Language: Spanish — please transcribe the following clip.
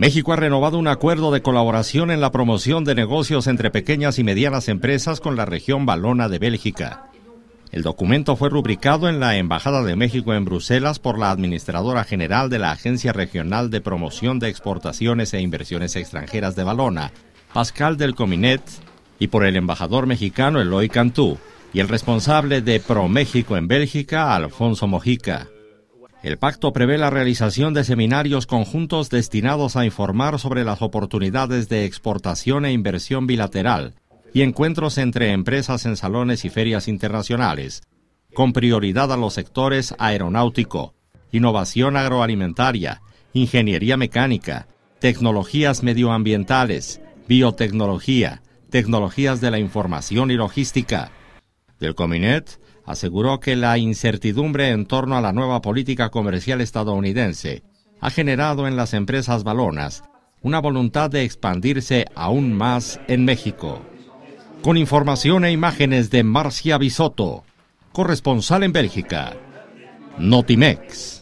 México ha renovado un acuerdo de colaboración en la promoción de negocios entre pequeñas y medianas empresas con la región balona de Bélgica. El documento fue rubricado en la Embajada de México en Bruselas por la Administradora General de la Agencia Regional de Promoción de Exportaciones e Inversiones Extranjeras de Balona, Pascal del Cominet, y por el embajador mexicano Eloy Cantú, y el responsable de ProMéxico en Bélgica, Alfonso Mojica. El pacto prevé la realización de seminarios conjuntos destinados a informar sobre las oportunidades de exportación e inversión bilateral y encuentros entre empresas en salones y ferias internacionales, con prioridad a los sectores aeronáutico, innovación agroalimentaria, ingeniería mecánica, tecnologías medioambientales, biotecnología, tecnologías de la información y logística. Del Cominet aseguró que la incertidumbre en torno a la nueva política comercial estadounidense ha generado en las empresas balonas una voluntad de expandirse aún más en México. Con información e imágenes de Marcia Bisotto, corresponsal en Bélgica, Notimex.